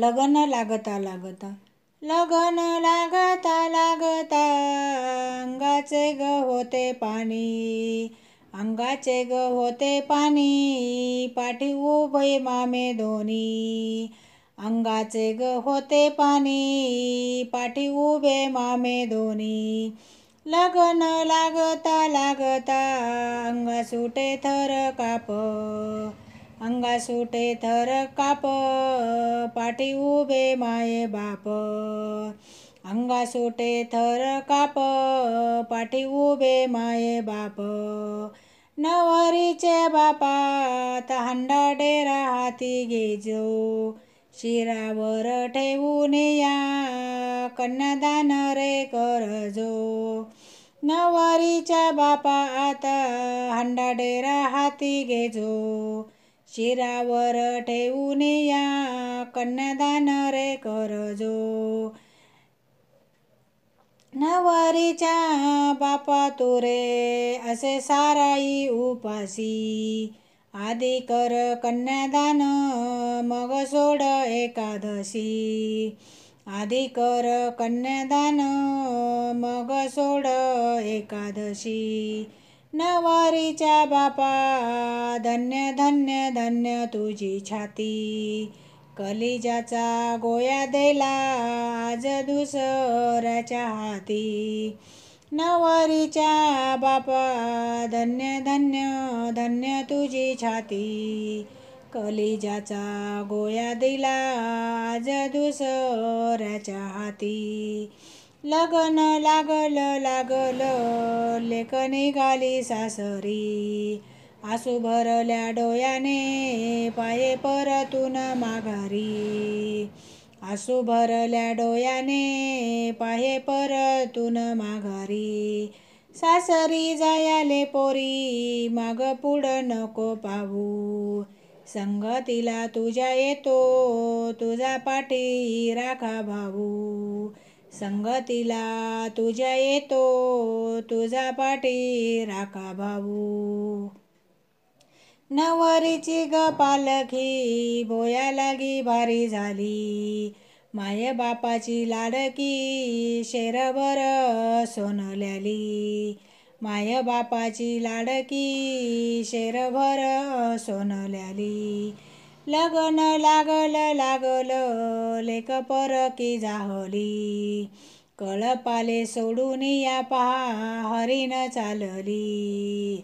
लगन लागता लागता लगन लागता लागता अंगाचे ग होते पाणी अंगाचे ग होते पाणी पाठी उभे मामे दोन्ही अंगाचे ग होते पाणी पाठी उभे मामे दोन्ही लगन लागता लागता अंगा सुटे थर काप अंगा सुटे थर काप पाठी उभे माये बाप अंगा सुटे थर काप पाठी उभे माये बाप नवरीचे बापा हंडा डेरा हाती घेजो शिरावर ठेवून या कन्यादान रे करजो नवारीच्या बापा आता हंडा डेरा हाती घेजो शिरावर ठेवून या कन्यादान रे करजो नवारीच्या बापा तुरे असे साराई उपासी आधी कर कन्यादान मग सोड एकादशी आधी कर कन्यादान मग सोड एकादशी नवारीच्या बापा धन्य धन्य धन्य तुझी छाती कलिजाचा गोया देला आज दुसऱ्याच्या हाती नवारीच्या बापा धन्य धन्य धन्य तुझी छाती कलिजाचा गोया दिला आज दुसऱ्याच्या हाती लगन लागल लागल लेखन गाली सासरी आसू भरल्या डोयाने पाये परतून माघारी आसू भरल्या डोयाने पाये परतून माघारी सासरी जायाले पोरी माग पुढं नको पाहू संगतीला तुझ्या येतो तुझा पाठी राखा भाऊ संगतीला तुझ्या येतो तुझा पाठी राखा भाऊ नवरीची ग पालखी बोया लागी भारी झाली माय बापाची लाडकी शेरभर सोनल्याली माय बापाची लाडकी शेरभर सोनल्याली लगन लागल लागल लेक परकी जाहली कळपाले सोडून या पहा हरिण चालली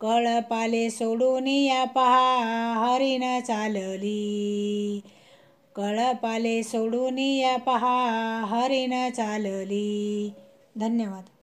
कळपाले सोडून या पहा हरिण चालली कळपाले सोडून या पहा हरिण चालली धन्यवाद